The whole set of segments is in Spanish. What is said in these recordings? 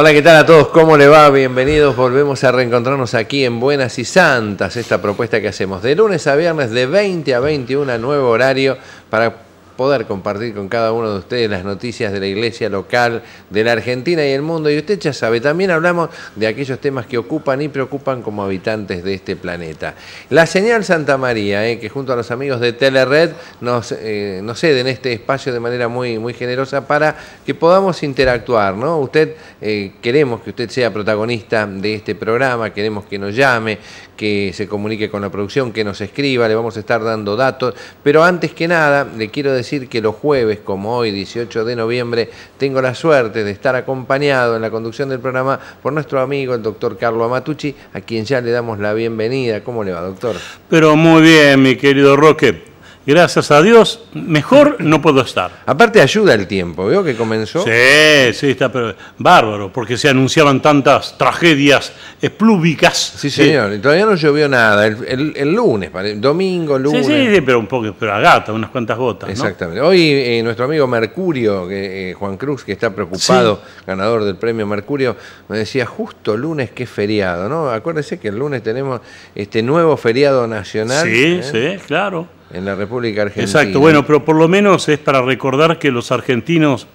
Hola, ¿qué tal a todos? ¿Cómo le va? Bienvenidos. Volvemos a reencontrarnos aquí en Buenas y Santas, esta propuesta que hacemos de lunes a viernes de 20 a 21 a nuevo horario para poder compartir con cada uno de ustedes las noticias de la iglesia local, de la Argentina y el mundo. Y usted ya sabe, también hablamos de aquellos temas que ocupan y preocupan como habitantes de este planeta. La señal Santa María, eh, que junto a los amigos de Telered nos, eh, nos ceden este espacio de manera muy, muy generosa para que podamos interactuar. ¿no? Usted, eh, queremos que usted sea protagonista de este programa, queremos que nos llame, que se comunique con la producción, que nos escriba, le vamos a estar dando datos. Pero antes que nada, le quiero decir decir que los jueves, como hoy, 18 de noviembre, tengo la suerte de estar acompañado en la conducción del programa por nuestro amigo, el doctor Carlo Amatucci, a quien ya le damos la bienvenida. ¿Cómo le va, doctor? Pero muy bien, mi querido Roque gracias a Dios, mejor no puedo estar. Aparte ayuda el tiempo, veo que comenzó. Sí, sí, está pero, bárbaro, porque se anunciaban tantas tragedias esplúbicas. Sí, señor, y todavía no llovió nada, el, lunes, domingo, lunes. Sí, sí, pero un poco, pero agata, unas cuantas gotas. Exactamente. Hoy eh, nuestro amigo Mercurio, eh, Juan Cruz, que está preocupado, ganador del premio Mercurio, me decía, justo lunes que feriado, ¿no? Acuérdese que el lunes tenemos este nuevo feriado nacional. Sí, ¿eh? sí, claro en la República Argentina. Exacto, bueno, pero por lo menos es para recordar que los argentinos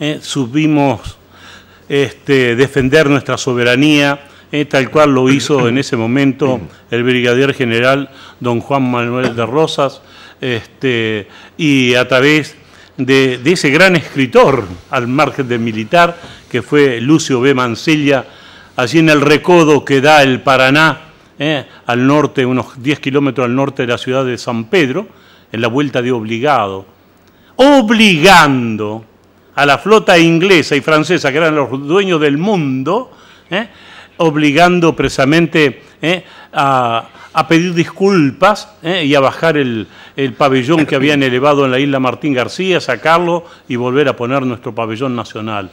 eh, subimos este, defender nuestra soberanía, eh, tal cual lo hizo en ese momento el brigadier general don Juan Manuel de Rosas, este, y a través de, ese gran escritor al margen del militar, que fue Lucio B. Mancilla, allí en el recodo que da el Paraná ¿eh? al norte, unos 10 kilómetros al norte de la ciudad de San Pedro, en la vuelta de Obligado, obligando a la flota inglesa y francesa, que eran los dueños del mundo, ¿eh? obligando precisamente ¿eh? a, pedir disculpas y a bajar el, pabellón que habían elevado en la isla Martín García, sacarlo y volver a poner nuestro pabellón nacional.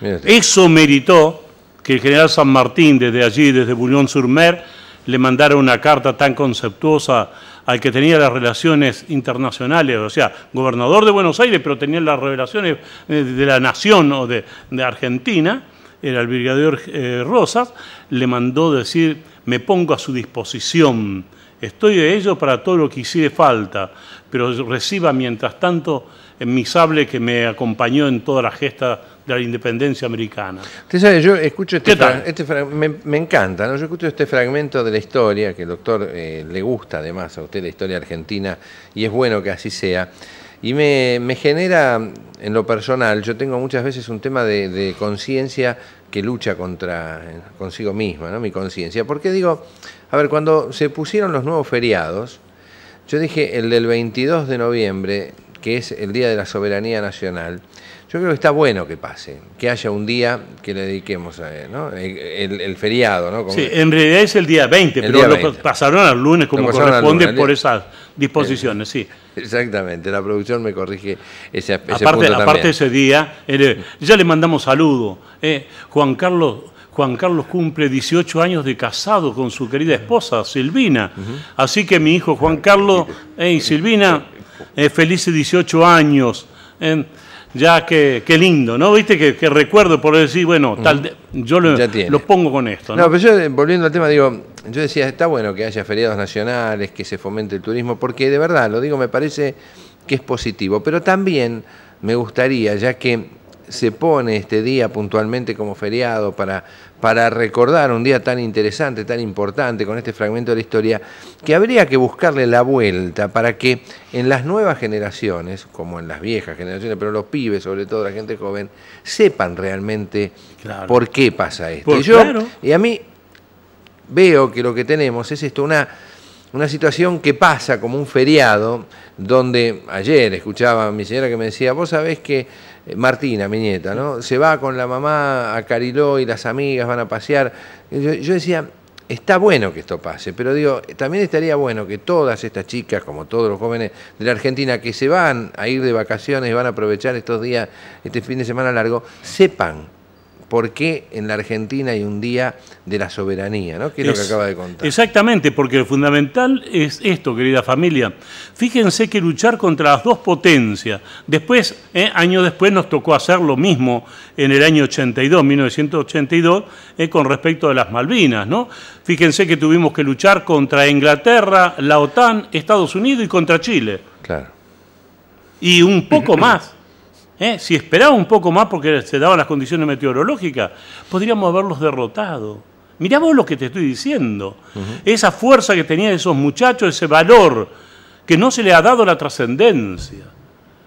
Eso meritó que el general San Martín, desde allí, desde Bullón sur mer le mandaron una carta tan conceptuosa al que tenía las relaciones internacionales, o sea, gobernador de Buenos Aires, pero tenía las relaciones eh, de la nación o de, Argentina, el albergador eh, Rosas, le mandó decir, me pongo a su disposición, estoy de ello para todo lo que hiciera falta, pero reciba mientras tanto en mi sable que me acompañó en toda la gesta de la independencia americana. Usted sabe, yo escucho este, este me, encanta, ¿no? yo escucho este fragmento de la historia, que el doctor eh, le gusta además a usted la historia argentina, y es bueno que así sea, y me, genera en lo personal, yo tengo muchas veces un tema de, conciencia que lucha contra eh, consigo misma, ¿no? mi conciencia, porque digo, a ver, cuando se pusieron los nuevos feriados, yo dije el del 22 de noviembre, que es el Día de la Soberanía Nacional, yo creo que está bueno que pase, que haya un día que le dediquemos a él, ¿no? el, feriado. ¿no? sí, en realidad es el día 20, pero lo pasaron al lunes como corresponde por esas disposiciones, sí. Exactamente, la producción me corrige ese, aspecto. aparte, punto también. ese día, eh, ya le mandamos saludo. Eh. Juan Carlos Juan Carlos cumple 18 años de casado con su querida esposa, Silvina. Así que mi hijo Juan Carlos, y Silvina, eh, felices 18 años ya que qué lindo, ¿no? Viste que, recuerdo por decir, bueno, tal, yo lo, pongo con esto. ¿no? no, pero yo volviendo al tema, digo, yo decía, está bueno que haya feriados nacionales, que se fomente el turismo, porque de verdad, lo digo, me parece que es positivo, pero también me gustaría, ya que se pone este día puntualmente como feriado para para recordar un día tan interesante, tan importante con este fragmento de la historia, que habría que buscarle la vuelta para que en las nuevas generaciones, como en las viejas generaciones, pero los pibes, sobre todo la gente joven, sepan realmente por qué pasa esto. y a mí veo que lo que tenemos es esto, una una situación que pasa como un feriado, donde ayer escuchaba a mi señora que me decía, vos sabés que eh, Martina, mi nieta, ¿no? Se va con la mamá a Cariló y las amigas van a pasear. Yo, decía, está bueno que esto pase, pero digo, también estaría bueno que todas estas chicas, como todos los jóvenes de la Argentina que se van a ir de vacaciones y van a aprovechar estos días, este fin de semana largo, sepan por qué en la Argentina hay un día de la soberanía, ¿no? es, acaba de contar. Exactamente, porque lo fundamental es esto, querida familia. Fíjense que luchar contra las dos potencias. Después, eh, años después, nos tocó hacer lo mismo en el año 82, 1982, eh, con respecto a las Malvinas, ¿no? Fíjense que tuvimos que luchar contra Inglaterra, la OTAN, Estados Unidos y contra Chile. Claro. Y un poco más. ¿Eh? si esperaba un poco más porque se daban las condiciones meteorológicas, podríamos haberlos derrotado. Mirá vos lo que te estoy diciendo. Esa fuerza que tenían esos muchachos, ese valor, que no se le ha dado la trascendencia.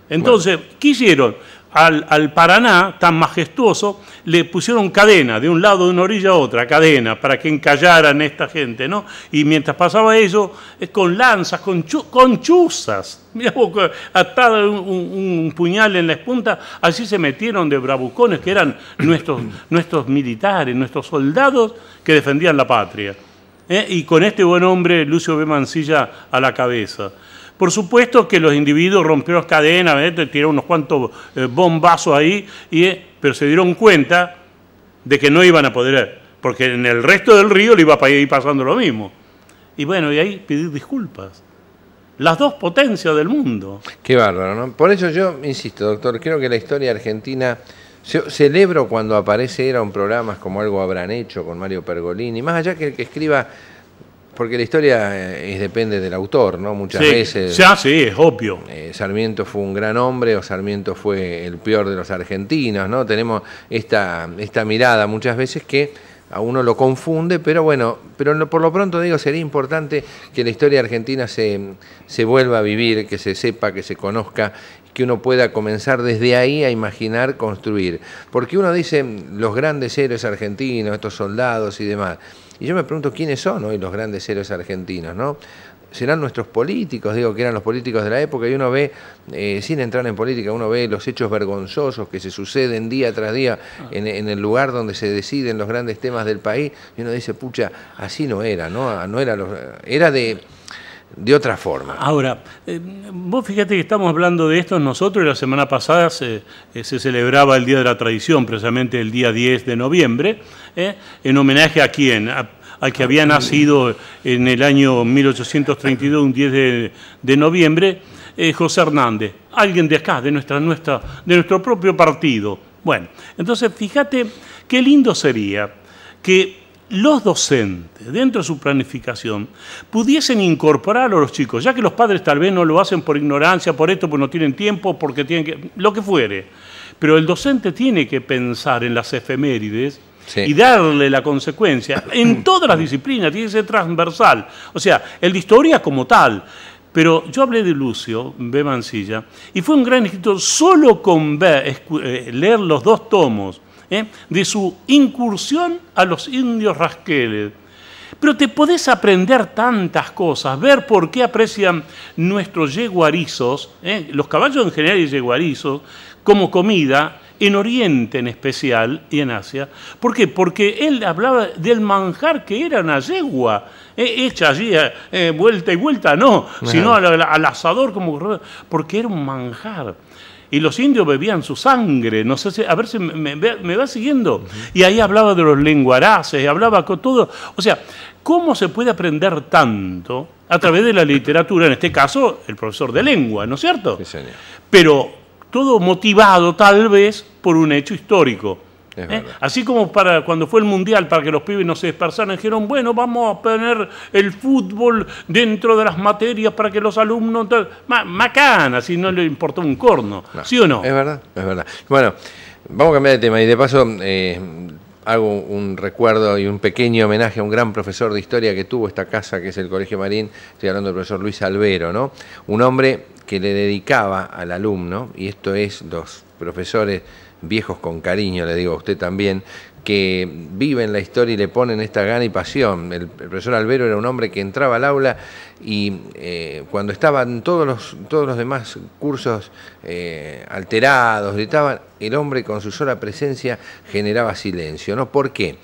Entonces, quisieron al, Paraná, tan majestuoso, le pusieron cadena, de un lado, de una orilla a otra, cadena, para que encallaran esta gente, ¿no? Y mientras pasaba eso, eh, con lanzas, con, chuzas, mirá atado un, puñal en la espunta, así se metieron de bravucones, que eran nuestros, nuestros militares, nuestros soldados que defendían la patria. ¿eh? Y con este buen hombre, Lucio B. Mancilla, a la cabeza. Por supuesto que los individuos rompieron cadenas, ¿eh? tiraron unos cuantos eh, bombazos ahí, y, eh, pero se dieron cuenta de que no iban a poder, porque en el resto del río le iba a ir pasando lo mismo. Y bueno, y ahí pedir disculpas. Las dos potencias del mundo. Qué bárbaro, ¿no? Por eso yo insisto, doctor, creo que la historia argentina celebro cuando aparece era un programa como algo habrán hecho con Mario Pergolini, más allá que el que escriba porque la historia eh, depende del autor, ¿no? Muchas veces. Ya, ah, sí, es obvio. Eh, Sarmiento fue un gran hombre o Sarmiento fue el peor de los argentinos, ¿no? Tenemos esta, esta mirada muchas veces que a uno lo confunde, pero bueno, pero por lo pronto digo, sería importante que la historia argentina se, se vuelva a vivir, que se sepa, que se conozca, que uno pueda comenzar desde ahí a imaginar construir. Porque uno dice los grandes héroes argentinos, estos soldados y demás y yo me pregunto quiénes son hoy los grandes héroes argentinos, ¿no? serán nuestros políticos, digo que eran los políticos de la época, y uno ve, eh, sin entrar en política, uno ve los hechos vergonzosos que se suceden día tras día en, el lugar donde se deciden los grandes temas del país, y uno dice, pucha, así no era, ¿no? Ah, no era, era de de otra forma. Ahora, eh, vos fíjate que estamos hablando de esto nosotros la semana pasada eh, se, celebraba el Día de la Tradición, precisamente el día 10 de noviembre, eh, en homenaje a quién, al que había nacido en el año 1832, un 10 de, de noviembre, José Hernández, alguien de acá, de, nuestra, nuestra, de nuestro propio partido. Bueno, entonces fíjate qué lindo sería que los docentes, dentro de su planificación, pudiesen incorporar a los chicos, ya que los padres tal vez no lo hacen por ignorancia, por esto, porque no tienen tiempo, porque tienen que. lo que fuere. Pero el docente tiene que pensar en las efemérides y darle la consecuencia en todas las disciplinas, tiene que ser transversal. O sea, el de historia como tal. Pero yo hablé de Lucio B. Mancilla y fue un gran escritor solo con eh, leer los dos tomos ¿eh? de su incursión a los indios rasqueles. Pero te podés aprender tantas cosas, ver por qué aprecian nuestros yeguarizos, ¿eh? los caballos en general y yeguarizos, como comida, en Oriente en especial y en Asia. ¿Por qué? Porque él hablaba del manjar que era una yegua, ¿eh? hecha allí vuelta y vuelta, no, sino al, asador como... Porque era un manjar y los indios bebían su sangre. No sé a ver si me, me, va siguiendo. Y ahí hablaba de los lenguaraces, hablaba con todo. O sea, ¿cómo se puede aprender tanto a través de la literatura? En este caso, el profesor de lengua, ¿no es cierto? Sí, señor. Pero todo motivado tal vez por un hecho histórico. ¿Eh? Así como para cuando fue el mundial, para que los pibes no se dispersaran, dijeron, bueno, vamos a poner el fútbol dentro de las materias para que los alumnos... Ma macana, si no le importó un corno, ¿sí o no? Es verdad, es verdad. Bueno, vamos a cambiar de tema y de paso... Eh, hago un recuerdo y un pequeño homenaje a un gran profesor de historia que tuvo esta casa, que es el Colegio Marín, estoy hablando del profesor Luis Albero, ¿no? Un hombre que le dedicaba al alumno, y esto es los profesores viejos con cariño, le digo a usted también, que viven la historia y le ponen esta gana y pasión. El, profesor Albero era un hombre que entraba al aula y eh, cuando estaban todos los, todos los demás cursos eh, alterados, gritaban, el hombre con su sola presencia generaba silencio. ¿no? ¿Por qué?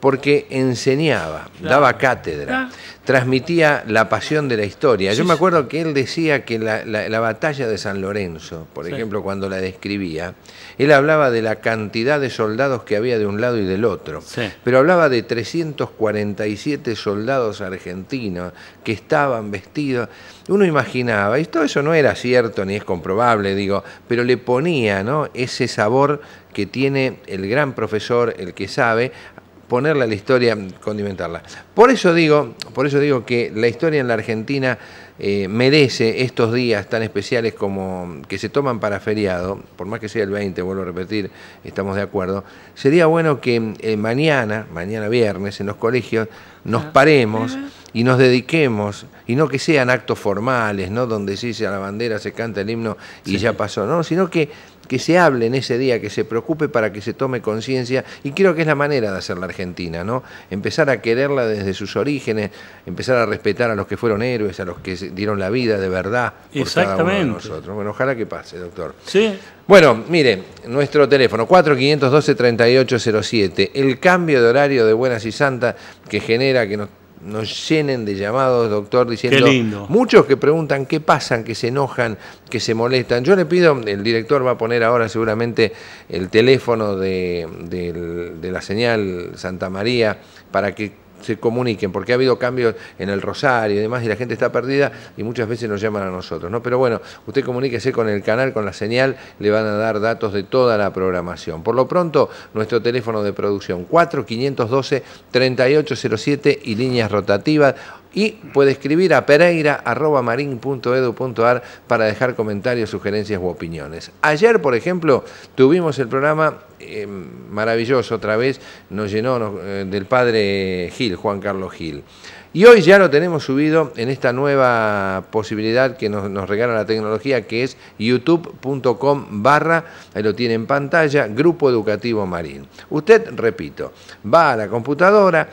porque enseñaba, daba cátedra, transmitía la pasión de la historia. Yo me acuerdo que él decía que la, batalla de San Lorenzo, por ejemplo, cuando la describía, él hablaba de la cantidad de soldados que había de un lado y del otro, pero hablaba de 347 soldados argentinos que estaban vestidos. Uno imaginaba, y todo eso no era cierto ni es comprobable, digo, pero le ponía ¿no? ese sabor que tiene el gran profesor, el que sabe, ponerle a la historia, condimentarla. Por eso digo, por eso digo que la historia en la Argentina eh, merece estos días tan especiales como que se toman para feriado, por más que sea el 20, vuelvo a repetir, estamos de acuerdo, sería bueno que eh, mañana, mañana viernes, en los colegios, nos ah. paremos y nos dediquemos, y no que sean actos formales, ¿no? Donde dice a la bandera, se canta el himno y ya pasó, ¿no? Sino que, que se hable en ese día, que se preocupe para que se tome conciencia, y creo que es la manera de hacer la Argentina, ¿no? Empezar a quererla desde sus orígenes, empezar a respetar a los que fueron héroes, a los que dieron la vida de verdad por Exactamente. nosotros. Bueno, ojalá que pase, doctor. Sí. Bueno, mire, nuestro teléfono 4512 3807, el cambio de horario de Buenas y Santas que genera que nos nos llenen de llamados, doctor, diciendo... Muchos que preguntan qué pasan, que se enojan, que se molestan. Yo le pido, el director va a poner ahora seguramente el teléfono de la señal Santa María para que se comuniquen, porque ha habido cambios en el Rosario y demás, y la gente está perdida y muchas veces nos llaman a nosotros, ¿no? Pero bueno, usted comuníquese con el canal, con la señal, le van a dar datos de toda la programación. Por lo pronto, nuestro teléfono de producción 4-512-3807 y líneas rotativas y puede escribir a pereira.marin.edu.ar para dejar comentarios, sugerencias u opiniones. Ayer, por ejemplo, tuvimos el programa eh, maravilloso otra vez, nos llenó eh, del padre Gil, Juan Carlos Gil. Y hoy ya lo tenemos subido en esta nueva posibilidad que nos, regala la tecnología, que es youtube.com barra, ahí lo tiene en pantalla, Grupo Educativo Marín. Usted, repito, va a la computadora,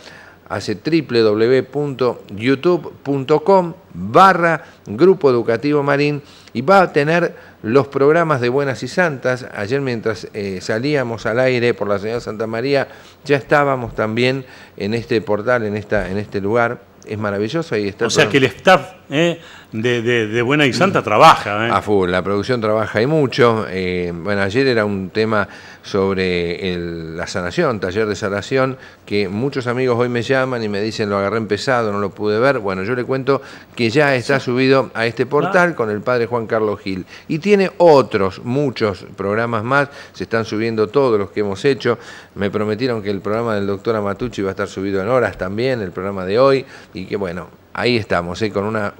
hace www.youtube.com barra Grupo Educativo Marín y va a tener los programas de Buenas y Santas. Ayer mientras eh, salíamos al aire por la señora Santa María, ya estábamos también en este portal, en, esta, en este lugar. Es maravilloso. Ahí está o sea que el staff... Eh, de, buena y santa trabaja. ¿eh? A full, la producción trabaja y mucho. Eh, bueno, ayer era un tema sobre la sanación, taller de sanación, que muchos amigos hoy me llaman y me dicen lo agarré empezado, no lo pude ver. Bueno, yo le cuento que ya está subido a este portal con el padre Juan Carlos Gil. Y tiene otros, muchos programas más, se están subiendo todos los que hemos hecho. Me prometieron que el programa del doctor Amatucci va a estar subido en horas también, el programa de hoy, y que bueno, ahí estamos, ¿eh? con una,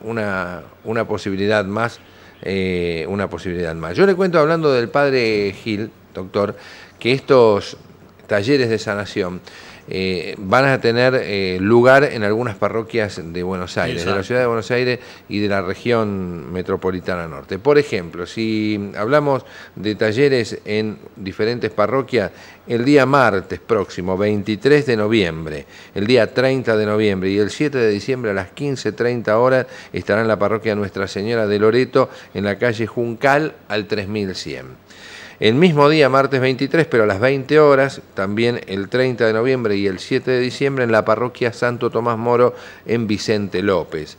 una, posibilidad más, eh, una posibilidad más. Yo le cuento, hablando del padre Gil, doctor, que estos talleres de sanación eh, van a tener eh, lugar en algunas parroquias de Buenos Aires, de la ciudad de Buenos Aires y de la región metropolitana norte. Por ejemplo, si hablamos de talleres en diferentes parroquias, el día martes próximo, 23 de noviembre, el día 30 de noviembre y el 7 de diciembre a las 15.30 horas estará en la parroquia Nuestra Señora de Loreto en la calle Juncal al 3100. El mismo día, martes 23, pero a las 20 horas, también el 30 de noviembre y el 7 de diciembre en la parroquia Santo Tomás Moro en Vicente López.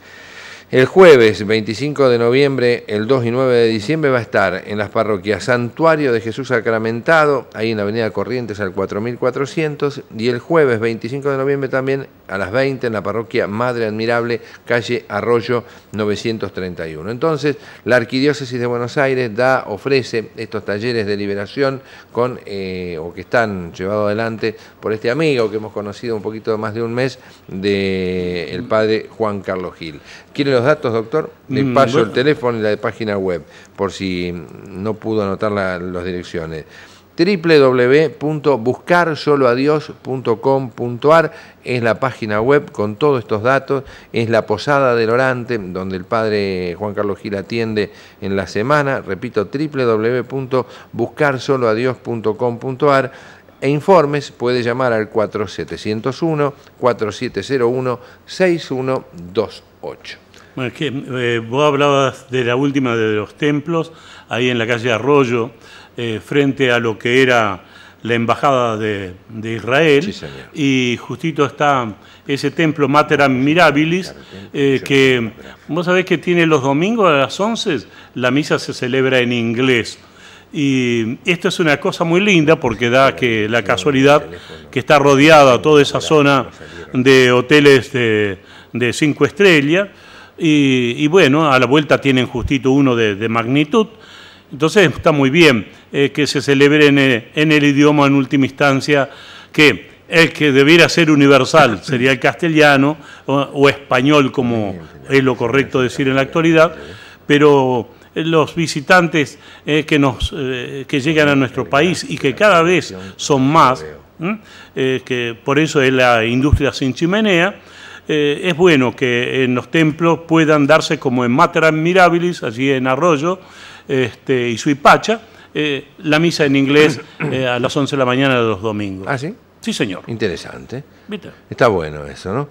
El jueves 25 de noviembre, el 2 y 9 de diciembre va a estar en las parroquias Santuario de Jesús Sacramentado, ahí en la Avenida Corrientes al 4400, y el jueves 25 de noviembre también a las 20 en la parroquia Madre Admirable, calle Arroyo 931. Entonces, la Arquidiócesis de Buenos Aires da, ofrece estos talleres de liberación con, eh, o que están llevados adelante por este amigo que hemos conocido un poquito más de un mes, de el padre Juan Carlos Gil los datos, doctor, le mm, paso el teléfono y la de página web, por si no pudo anotar las direcciones www.buscarsoloadios.com.ar es la página web con todos estos datos, es la Posada del Orante, donde el padre Juan Carlos Gil atiende en la semana, repito, www.buscarsoloadios.com.ar e informes puede llamar al 4701 4701 6128. Bueno, es que eh, vos hablabas de la última de los templos, ahí en la calle Arroyo, eh, frente a lo que era la embajada de, Israel. y justito está ese templo Mater Mirabilis, eh, que vos sabés que tiene los domingos a las 11, la misa se celebra en inglés. Y esto es una cosa muy linda porque da que la casualidad que está rodeada toda esa zona de hoteles de, de cinco estrellas y, bueno, a la vuelta tienen justito uno de, magnitud. Entonces está muy bien eh, que se celebre eh, en el, idioma en última instancia que el que debiera ser universal sería el castellano o, español, como es lo correcto decir en la actualidad, pero eh, los visitantes que, nos, que llegan a nuestro país y que cada vez son más, que por eso es la industria sin chimenea, eh, es bueno que en los templos puedan darse como en Mater Mirabilis, allí en Arroyo este, y Suipacha, eh, la misa en inglés eh, a las 11 de la mañana de los domingos. ¿Ah, sí? Sí, señor. Interesante. Está bueno eso, ¿no?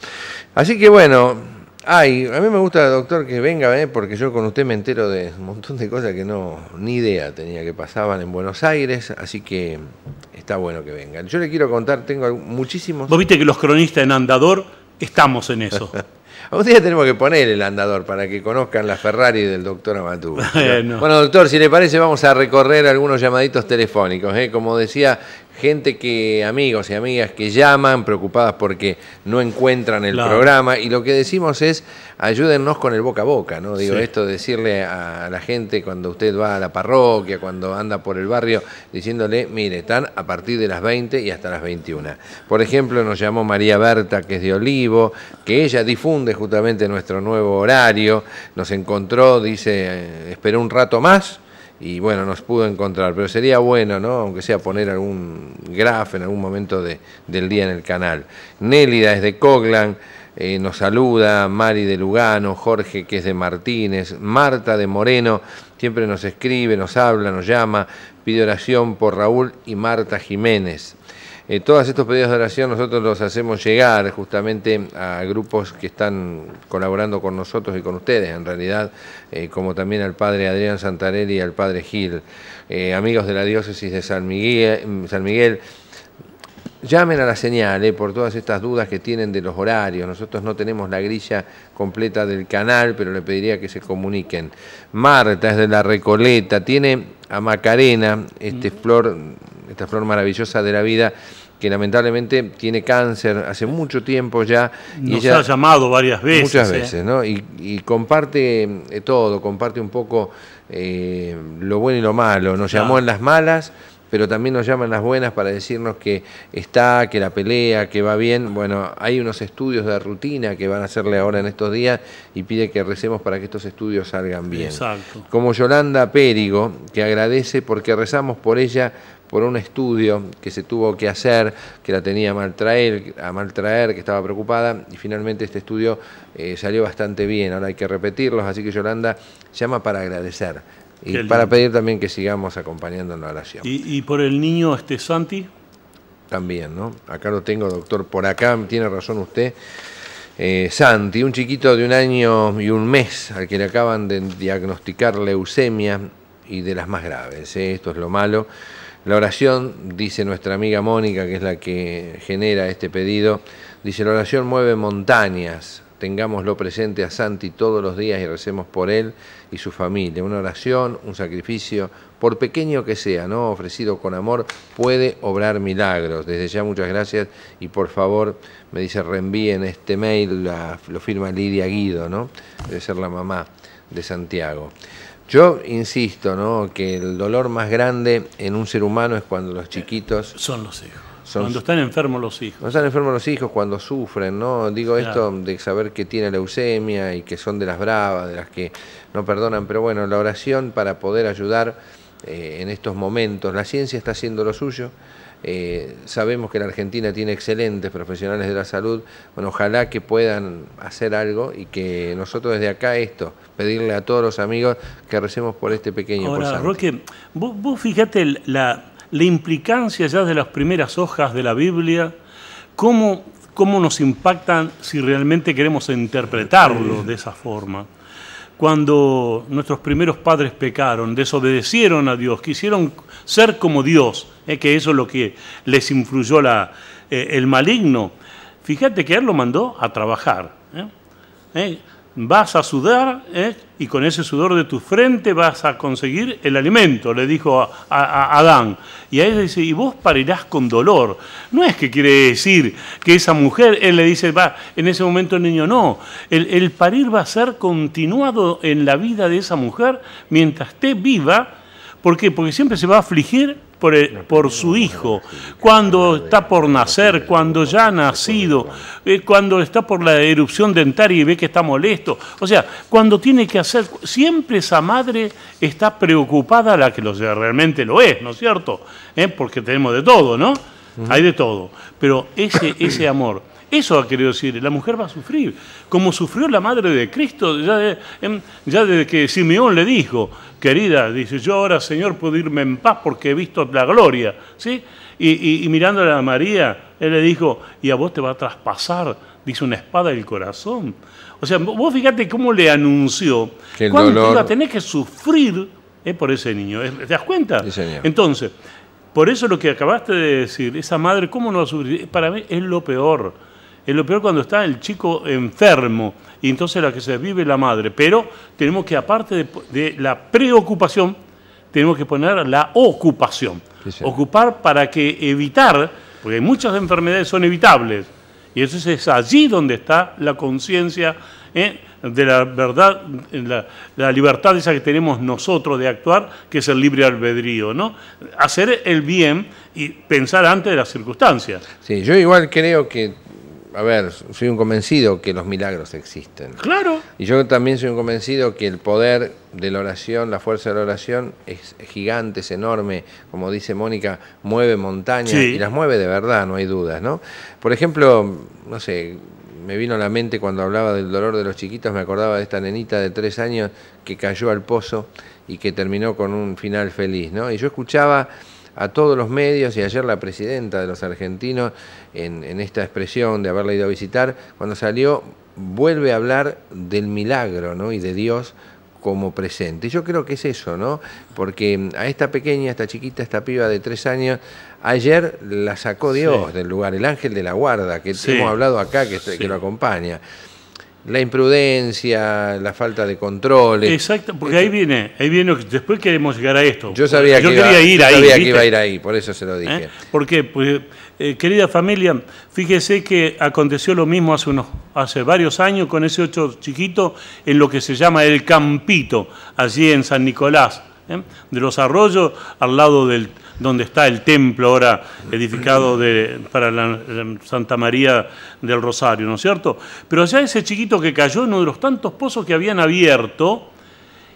Así que bueno, ay, a mí me gusta, doctor, que venga, eh, porque yo con usted me entero de un montón de cosas que no, ni idea tenía que pasaban en Buenos Aires, así que está bueno que vengan. Yo le quiero contar, tengo muchísimos... Vos viste que los cronistas en Andador Estamos en eso. A un tenemos que poner el andador para que conozcan la Ferrari del doctor Amatú. Bueno. doctor, si le parece, vamos a recorrer algunos llamaditos telefónicos. ¿eh? Como decía gente que, amigos y amigas que llaman preocupadas porque no encuentran el programa y lo que decimos es ayúdennos con el boca a boca, ¿no? Digo, esto decirle a la gente cuando usted va a la parroquia, cuando anda por el barrio, diciéndole, mire, están a partir de las 20 y hasta las 21. Por ejemplo, nos llamó María Berta, que es de Olivo, que ella difunde justamente nuestro nuevo horario, nos encontró, dice, eh, esperó un rato más y bueno, nos pudo encontrar. Pero sería bueno, ¿no? Aunque sea poner algún graf en algún momento del día en el canal. Nélida es de Coglan, eh, nos saluda, Mari de Lugano, Jorge que es de Martínez, Marta de Moreno, siempre nos escribe, nos habla, nos llama, pide oración por Raúl y Marta Jiménez. Eh, todos estos pedidos de oración nosotros los hacemos llegar justamente a grupos que están colaborando con nosotros y con ustedes, en realidad, eh, como también al padre Adrián Santarelli y al padre Gil, eh, amigos de la diócesis de San Miguel mm, Llamen a la señal eh, por todas estas dudas que tienen de los horarios. Nosotros no tenemos la grilla completa del canal, pero le pediría que se comuniquen. Marta es de la Recoleta, tiene a Macarena, este mm. flor, esta flor maravillosa de la vida que lamentablemente tiene cáncer hace mucho tiempo ya. Nos y ha llamado varias veces. Muchas eh. veces, ¿no? Y, comparte eh, todo, comparte un poco lo bueno y lo malo. Nos llamó en las malas, pero también nos llaman las buenas para decirnos que está, que la pelea, que va bien. Bueno, hay unos estudios de rutina que van a hacerle ahora en estos días y pide que recemos para que estos estudios salgan bien. Exacto. Como Yolanda Périgo, que agradece porque rezamos por ella por un estudio que se tuvo que hacer, que la tenía a maltraer, a que estaba preocupada, y finalmente este estudio eh, salió bastante bien. Ahora hay que repetirlos, así que Yolanda llama para agradecer y para pedir también que sigamos acompañando en la oración. ¿Y, por el niño este Santi? También, ¿no? Acá lo tengo, doctor. Por acá tiene razón usted. Eh, Santi, un chiquito de un año y un mes al que le acaban de diagnosticar leucemia y de las más graves. ¿eh? Esto es lo malo. La oración, dice nuestra amiga Mónica, que es la que genera este pedido, dice, la oración mueve montañas, tengámoslo presente a Santi todos los días y recemos por él y su familia. Una oración, un sacrificio, por pequeño que sea, ¿no? ofrecido con amor, puede obrar milagros. Desde ya muchas gracias y por favor me dice reenvíen este mail, lo firma Lidia Guido, ¿no? debe ser la mamá de Santiago. Yo insisto, ¿no? Que el dolor más grande en un ser humano es cuando los chiquitos... Son los hijos cuando están enfermos los hijos. Cuando están enfermos los hijos, cuando sufren, ¿no? Digo esto de saber que tiene leucemia y que son de las bravas, de las que no perdonan, pero bueno, la oración para poder ayudar eh, en estos momentos, la ciencia está haciendo lo suyo. Eh, sabemos que la Argentina tiene excelentes profesionales de la salud. Bueno, ojalá que puedan hacer algo y que nosotros desde acá esto, pedirle a todos los amigos que recemos por este pequeño Ahora, Roque, vos la, la implicancia ya de las primeras hojas de la Biblia, cómo, nos impactan si realmente queremos interpretarlo de esa forma. Cuando nuestros primeros padres pecaron, desobedecieron a Dios, quisieron ser como Dios, eh, que eso es lo que les influyó la, eh, el maligno, fíjate que Él lo mandó a trabajar. ¿eh? ¿Eh? vas a sudar ¿eh? y con ese sudor de tu frente vas a conseguir el alimento, le dijo a, Adán. Y a él dice, y vos parirás con dolor. No es que quiere decir que esa mujer, él le dice, va, en ese momento el niño no. El, el parir va a ser continuado en la vida de esa mujer mientras esté viva. ¿Por qué? Porque siempre se va a afligir por, su hijo, cuando está por nacer, cuando ya ha nacido, eh, cuando está por la erupción dentaria y ve que está molesto. O sea, cuando tiene que hacer, siempre esa madre está preocupada, la que realmente lo es, ¿no es cierto? ¿Eh? Porque tenemos de todo, ¿no? Hay de todo. Pero ese, ese amor eso ha querido decir, la mujer va a sufrir, como sufrió la madre de Cristo, ya, desde que Simeón le dijo, querida, dice, yo ahora Señor puedo irme en paz porque he visto la gloria, ¿sí? Y, y, mirándole a María, él le dijo, y a vos te va a traspasar, dice, una espada del corazón. O sea, vos fíjate cómo le anunció cuánto iba a tener que sufrir eh, por ese niño. ¿eh? ¿Te das cuenta? Entonces, por eso lo que acabaste de decir, esa madre, ¿cómo no va a sufrir? Para mí es lo peor es lo peor cuando está el chico enfermo y entonces la que se vive la madre. Pero tenemos que, aparte de, la preocupación, tenemos que poner la ocupación. Ocupar para que evitar, porque muchas enfermedades son evitables. Y eso es allí donde está la conciencia ¿eh? de la verdad, la, la, libertad esa que tenemos nosotros de actuar, que es el libre albedrío, ¿no? Hacer el bien y pensar antes de las circunstancias. Sí, yo igual creo que a ver, soy un convencido que los milagros existen. Claro. Y yo también soy un convencido que el poder de la oración, la fuerza de la oración es gigante, es enorme, como dice Mónica, mueve montañas y las mueve de verdad, no hay dudas, ¿no? Por ejemplo, no sé, me vino a la mente cuando hablaba del dolor de los chiquitos, me acordaba de esta nenita de tres años que cayó al pozo y que terminó con un final feliz, ¿no? Y yo escuchaba a todos los medios y ayer la presidenta de los argentinos en, esta expresión de haberla ido a visitar, cuando salió vuelve a hablar del milagro ¿no? y de Dios como presente. Yo creo que es eso, ¿no? Porque a esta pequeña, esta chiquita, esta piba de tres años, ayer la sacó Dios del lugar, el ángel de la guarda, que hemos hablado acá, que lo acompaña. La imprudencia, la falta de control. Exacto, porque ahí viene, ahí viene, después queremos llegar a esto. Yo sabía, que, iba iba, ir ahí, sabía que iba a ir ahí, por eso se lo dije. ¿Eh? ¿Por qué? Pues, eh, querida familia, fíjese que aconteció lo mismo hace, unos, hace varios años con ese ocho chiquito en lo que se llama el Campito, allí en San Nicolás, ¿eh? de los arroyos al lado del, donde está el templo ahora edificado de, para la, Santa María del Rosario, ¿no es cierto? Pero allá ese chiquito que cayó en uno de los tantos pozos que habían abierto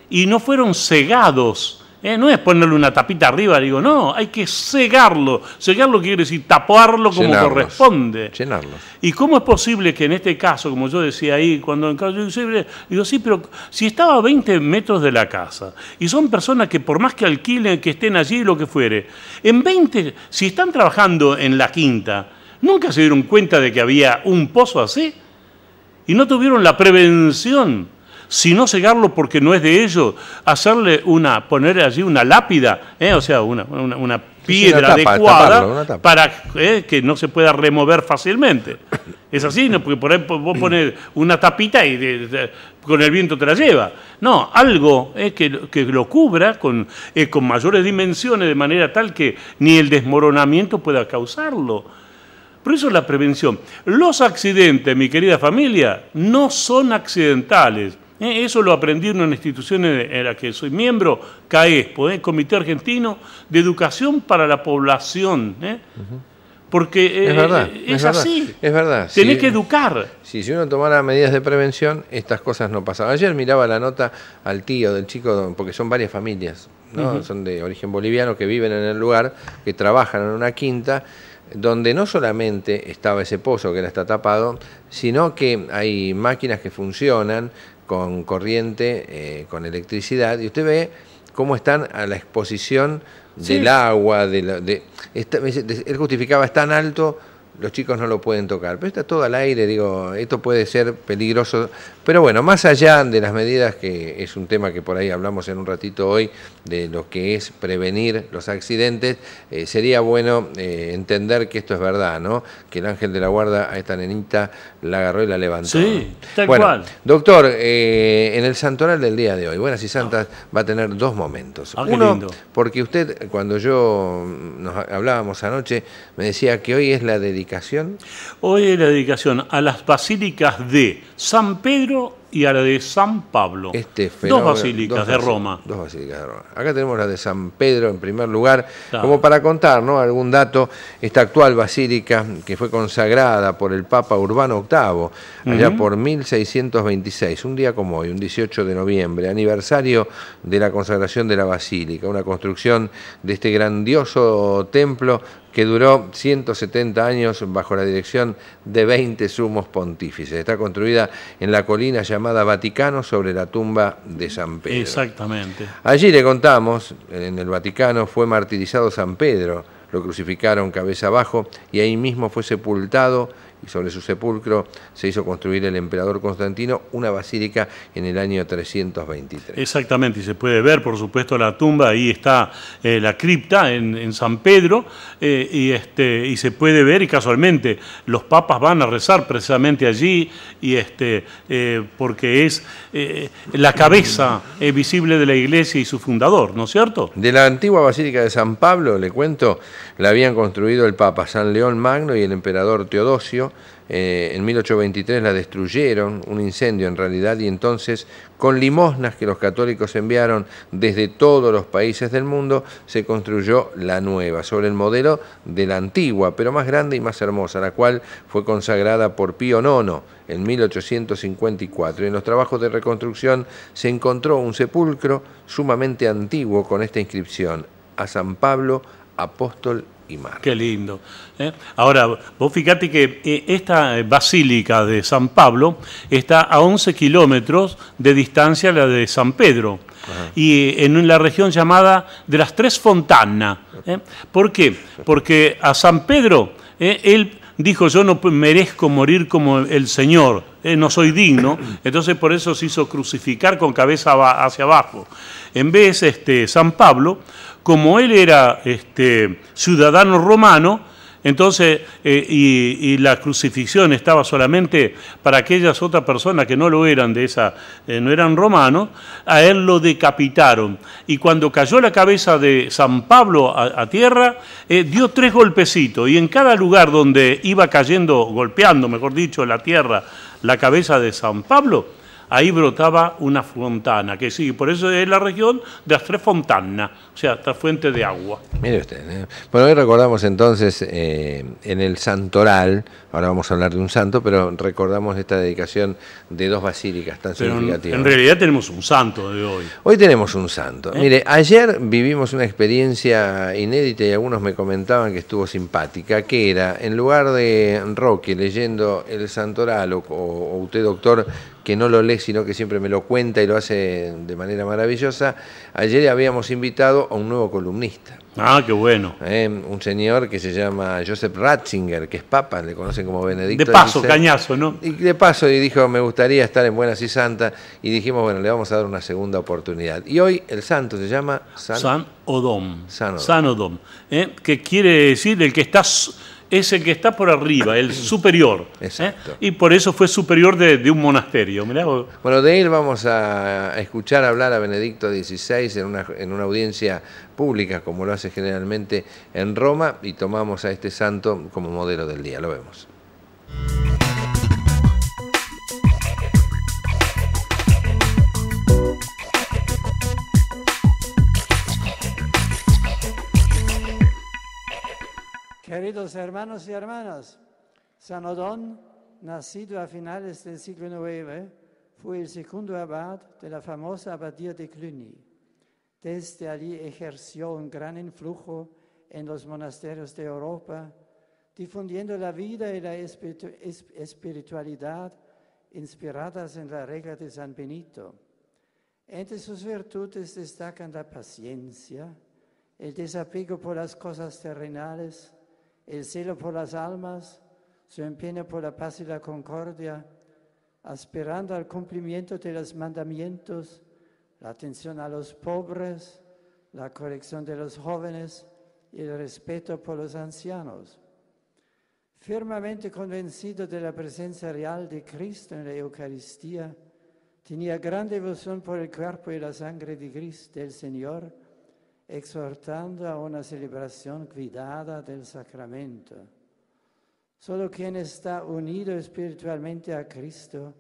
y no fueron cegados eh, no es ponerle una tapita arriba, digo, no, hay que cegarlo. Cegarlo quiere decir taparlo como corresponde. Llenarlo. ¿Y cómo es posible que en este caso, como yo decía ahí, cuando en digo, sí, pero si estaba a 20 metros de la casa y son personas que por más que alquilen, que estén allí, lo que fuere, en 20, si están trabajando en la quinta, ¿nunca se dieron cuenta de que había un pozo así? Y no tuvieron la prevención no cegarlo porque no es de ellos, hacerle una, poner allí una lápida, ¿eh? o sea, una, piedra adecuada para que no se pueda remover fácilmente. Es así, ¿no? porque por ahí vos pones una tapita y con el viento te la lleva. No, algo ¿eh? que, lo cubra con, eh, con mayores dimensiones de manera tal que ni el desmoronamiento pueda causarlo. Por eso la prevención. Los accidentes, mi querida familia, no son accidentales ¿Eh? eso lo aprendí en una institución en la que soy miembro, CAESPO, ¿eh? Comité Argentino de Educación para la Población. ¿eh? Porque es, así. Es verdad. Tenés que educar. Si, si uno tomara medidas de prevención, estas cosas no pasaban. Ayer miraba la nota al tío del chico, porque son varias familias, son de origen boliviano que viven en el lugar, que trabajan en una quinta donde no solamente estaba ese pozo que era está tapado, sino que hay máquinas que funcionan, con corriente, eh, con electricidad, y usted ve cómo están a la exposición del agua, de, él justificaba, es tan alto los chicos no lo pueden tocar. Pero está todo al aire, digo, esto puede ser peligroso. Pero bueno, más allá de las medidas, que es un tema que por ahí hablamos en un ratito hoy, de lo que es prevenir los accidentes, eh, sería bueno eh, entender que esto es verdad, ¿no? Que el ángel de la guarda a esta nenita la agarró y la levantó. Sí, tal cual. Doctor, eh, en el santoral del día de hoy, Buenas y Santas ah. va a tener dos momentos. Ah, porque usted, cuando yo nos hablábamos anoche, me decía que hoy es la dedicación Hoy es la dedicación a las basílicas de San Pedro y a la de San Pablo. Este dos basílicas de Roma. Dos basílicas de Roma. Acá tenemos la de San Pedro en primer lugar, como para contar ¿no? algún dato, esta actual basílica que fue consagrada por el Papa Urbano VIII, allá por 1626, un día como hoy, un 18 de noviembre, aniversario de la consagración de la basílica, una construcción de este grandioso templo que duró 170 años bajo la dirección de 20 sumos pontífices. Está construida en la colina llamada llamada Vaticano sobre la tumba de San Pedro. Exactamente. Allí le contamos, en el Vaticano fue martirizado San Pedro, lo crucificaron cabeza abajo y ahí mismo fue sepultado y sobre su sepulcro se hizo construir el emperador Constantino una basílica en el año 323. Exactamente, y se puede ver, por supuesto, la tumba, ahí está eh, la cripta en, San Pedro, eh, y, este, y se puede ver, y casualmente los papas van a rezar precisamente allí, y este, eh, porque es la cabeza visible de la iglesia y su fundador, ¿no es cierto? De la antigua basílica de San Pablo, le cuento, la habían construido el Papa San León Magno y el emperador Teodosio, eh, en 1823 la destruyeron, un incendio en realidad, y entonces con limosnas que los católicos enviaron desde todos los países del mundo, se construyó la nueva, sobre el modelo de la antigua, pero más grande y más hermosa, la cual fue consagrada por Pío IX en 1854. en los trabajos de reconstrucción se encontró un sepulcro sumamente antiguo con esta inscripción, a San Pablo, apóstol Qué lindo. ¿eh? Ahora, vos fíjate que eh, esta eh, basílica de San Pablo está a 11 kilómetros de distancia la de San Pedro. Y en la región llamada de las Tres Fontanas. ¿Por qué? Porque a San Pedro, él dijo, yo no merezco morir como el Señor, no soy digno, entonces por eso se hizo crucificar con cabeza hacia abajo. En vez, este, San Pablo como él era este, ciudadano romano, entonces, eh, y, la crucifixión estaba solamente para aquellas otras personas que no lo eran de esa, eh, no eran romanos, a él lo decapitaron. Y cuando cayó la cabeza de San Pablo a, tierra, eh, dio tres golpecitos. Y en cada lugar donde iba cayendo, golpeando, mejor dicho, la tierra, la cabeza de San Pablo, ahí brotaba una fontana, que sí, por eso es la región de las tres fontanas, o sea, esta fuente de agua. Mire usted, ¿eh? bueno, hoy recordamos entonces eh, en el santoral, ahora vamos a hablar de un santo, pero recordamos esta dedicación de dos basílicas tan significativas. En realidad tenemos un santo de hoy. Hoy tenemos un santo. ¿Eh? Mire, ayer vivimos una experiencia inédita y algunos me comentaban que estuvo simpática, que era, en lugar de Roque leyendo el santoral o usted doctor que no lo lee, sino que siempre me lo cuenta y lo hace de manera maravillosa, ayer habíamos invitado a un nuevo columnista. Ah, qué bueno. Eh, un señor que se llama Joseph Ratzinger, que es papa, le conocen como Benedicto. De paso, cañazo, ¿no? Y de paso, y dijo, me gustaría estar en Buenas y Santa, y dijimos, bueno, le vamos a dar una segunda oportunidad. Y hoy el santo se llama San, Odom. San Odom. San eh, quiere decir el que está es el que está por arriba, el superior. ¿eh? Y por eso fue superior de, un monasterio. Bueno, de él vamos a escuchar hablar a Benedicto XVI en una audiencia pública, como lo hace generalmente en Roma, y tomamos a este santo como modelo del día. Lo vemos. Queridos hermanos y hermanas, San Odón, nacido a finales del siglo IX, fue el segundo abad de la famosa abadía de Cluny. Desde allí ejerció un gran influjo en los monasterios de Europa, difundiendo la vida y la espiritualidad inspiradas en la regla de San Benito. Entre sus virtudes destacan la paciencia, el desapego por las cosas terrenales, el celo por las almas, su empeño por la paz y la concordia, aspirando al cumplimiento de los mandamientos, la atención a los pobres, la corrección de los jóvenes y el respeto por los ancianos. Firmemente convencido de la presencia real de Cristo en la Eucaristía, tenía gran devoción por el cuerpo y la sangre de Cristo, del Señor, exhortando a una celebración cuidada del sacramento. Solo quien está unido espiritualmente a Cristo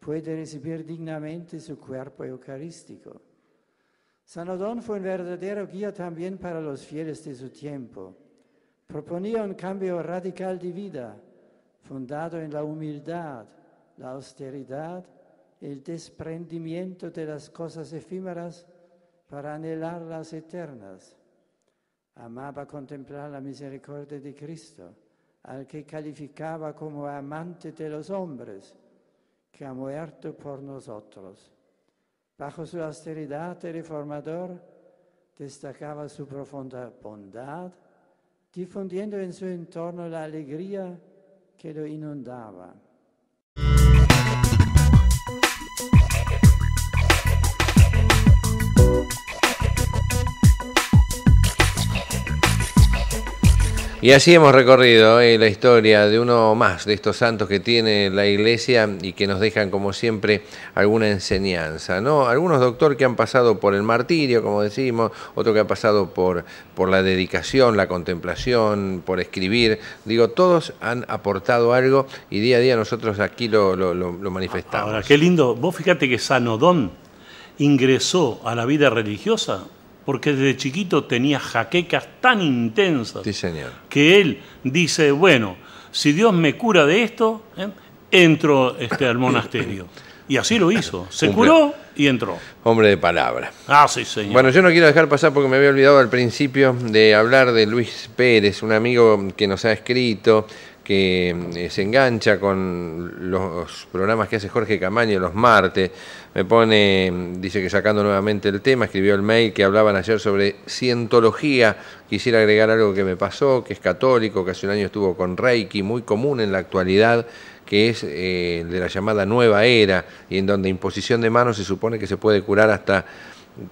puede recibir dignamente su cuerpo eucarístico. San Odón fue un verdadero guía también para los fieles de su tiempo. Proponía un cambio radical de vida, fundado en la humildad, la austeridad, el desprendimiento de las cosas efímeras para anhelar las eternas. Amaba contemplar la misericordia de Cristo, al que calificaba como amante de los hombres, que ha muerto por nosotros. Bajo su austeridad de reformador, destacaba su profunda bondad, difundiendo en su entorno la alegría que lo inundaba. Y así hemos recorrido eh, la historia de uno más de estos santos que tiene la iglesia y que nos dejan, como siempre, alguna enseñanza. ¿no? Algunos doctor que han pasado por el martirio, como decimos, otro que ha pasado por, por la dedicación, la contemplación, por escribir. Digo, todos han aportado algo y día a día nosotros aquí lo, lo manifestamos. Ahora, qué lindo. Vos fíjate que Sanodón ingresó a la vida religiosa porque desde chiquito tenía jaquecas tan intensas que él dice, bueno, si Dios me cura de esto, ¿eh? entro este, al monasterio. Y así lo hizo. Se curó y entró. Hombre de palabra. Ah, sí, señor. Bueno, yo no quiero dejar pasar porque me había olvidado al principio de hablar de Luis Pérez, un amigo que nos ha escrito, que eh, se engancha con los programas que hace Jorge Camaño los martes. Me pone, dice que sacando nuevamente el tema, escribió el mail que hablaban ayer sobre cientología. Quisiera agregar algo que me pasó, que es católico, que hace un año estuvo con Reiki, muy común en la actualidad, que es eh, de la llamada nueva era, y en donde imposición de manos se supone que se puede curar hasta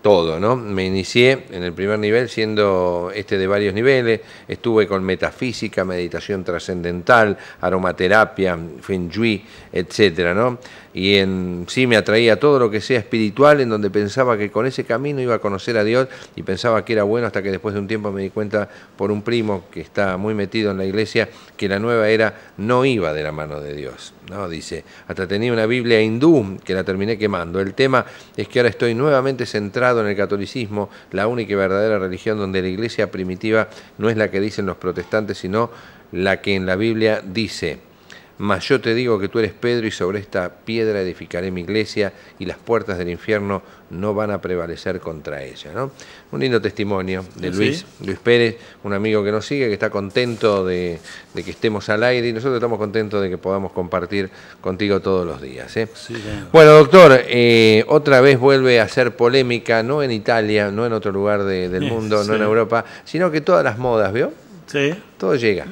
todo, ¿no? Me inicié en el primer nivel siendo este de varios niveles, estuve con metafísica, meditación trascendental, aromaterapia, feng shui, etcétera, ¿no? Y en sí me atraía todo lo que sea espiritual, en donde pensaba que con ese camino iba a conocer a Dios y pensaba que era bueno hasta que después de un tiempo me di cuenta por un primo que está muy metido en la iglesia que la nueva era no iba de la mano de Dios, ¿no? Dice, hasta tenía una Biblia hindú que la terminé quemando. El tema es que ahora estoy nuevamente sentado en el catolicismo, la única y verdadera religión donde la iglesia primitiva no es la que dicen los protestantes, sino la que en la Biblia dice. Mas yo te digo que tú eres Pedro y sobre esta piedra edificaré mi iglesia y las puertas del infierno no van a prevalecer contra ella. ¿no? Un lindo testimonio de Luis, Luis Pérez, un amigo que nos sigue, que está contento de, que estemos al aire y nosotros estamos contentos de que podamos compartir contigo todos los días. ¿eh? Bueno, doctor, eh, otra vez vuelve a ser polémica, no en Italia, no en otro lugar del mundo, no en Europa, sino que todas las modas, ¿vio? Todo llega.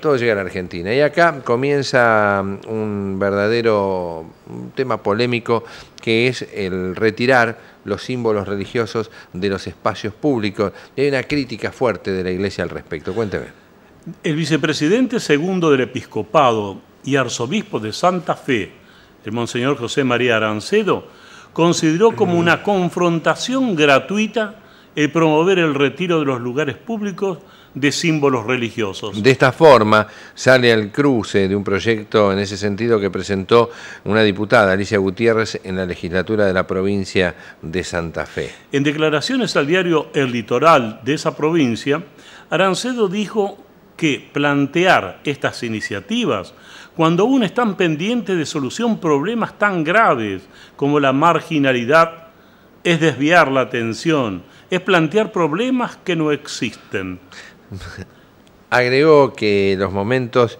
Todo llega a la Argentina. Y acá comienza um, un verdadero tema polémico que es el retirar los símbolos religiosos de los espacios públicos. Y hay una crítica fuerte de la Iglesia al respecto. Cuénteme. El vicepresidente segundo del episcopado y arzobispo de Santa Fe, el monseñor José María Arancedo, consideró como una confrontación gratuita el promover el retiro de los lugares públicos de símbolos religiosos. De esta forma sale al cruce de un proyecto en ese sentido que presentó una diputada, Alicia Gutiérrez, en la legislatura de la provincia de Santa Fe. En declaraciones al diario El Litoral de esa provincia, Arancedo dijo que plantear estas iniciativas cuando aún están pendientes de solución problemas tan graves como la marginalidad es desviar la atención, es plantear problemas que no existen. Agregó que los momentos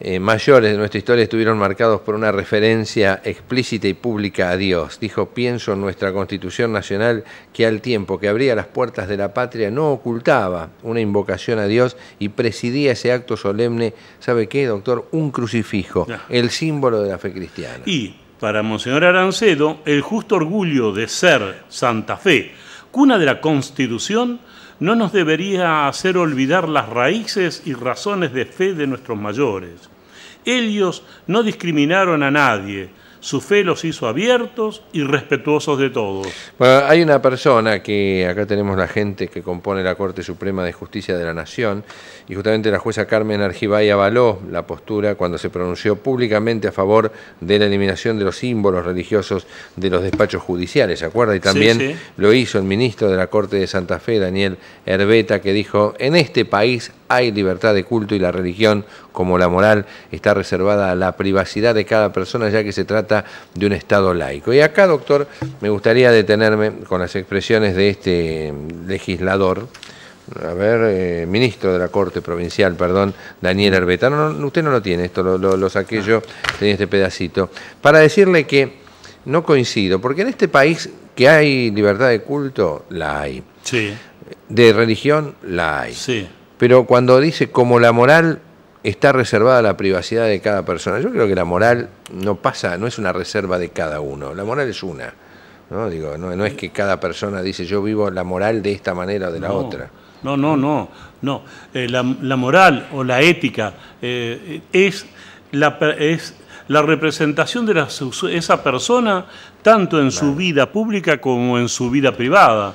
eh, mayores de nuestra historia estuvieron marcados por una referencia explícita y pública a Dios. Dijo, pienso en nuestra Constitución Nacional que al tiempo que abría las puertas de la patria no ocultaba una invocación a Dios y presidía ese acto solemne, ¿sabe qué, doctor? Un crucifijo, el símbolo de la fe cristiana. Y para Monseñor Arancedo, el justo orgullo de ser Santa Fe, cuna de la Constitución, no nos debería hacer olvidar las raíces y razones de fe de nuestros mayores. Ellos no discriminaron a nadie, su fe los hizo abiertos y respetuosos de todos. Bueno, hay una persona que acá tenemos la gente que compone la Corte Suprema de Justicia de la Nación y justamente la jueza Carmen Argibay avaló la postura cuando se pronunció públicamente a favor de la eliminación de los símbolos religiosos de los despachos judiciales, ¿se acuerda? Y también lo hizo el ministro de la Corte de Santa Fe, Daniel Herbeta, que dijo, en este país hay libertad de culto y la religión, como la moral, está reservada a la privacidad de cada persona, ya que se trata de un Estado laico. Y acá, doctor, me gustaría detenerme con las expresiones de este legislador, a ver, eh, ministro de la Corte Provincial, perdón, Daniel Herbeta. No, usted no lo tiene, esto lo, lo, lo saqué yo, tenía este pedacito. Para decirle que no coincido, porque en este país que hay libertad de culto, la hay. Sí. De religión, la hay. Sí. Pero cuando dice como la moral está reservada a la privacidad de cada persona, yo creo que la moral no pasa, no es una reserva de cada uno, la moral es una. No, Digo, no, es que cada persona dice yo vivo la moral de esta manera o de la otra. No, no, no, no. Eh, la, moral o la ética eh, es, la, es la representación de esa persona tanto en su vida pública como en su vida privada.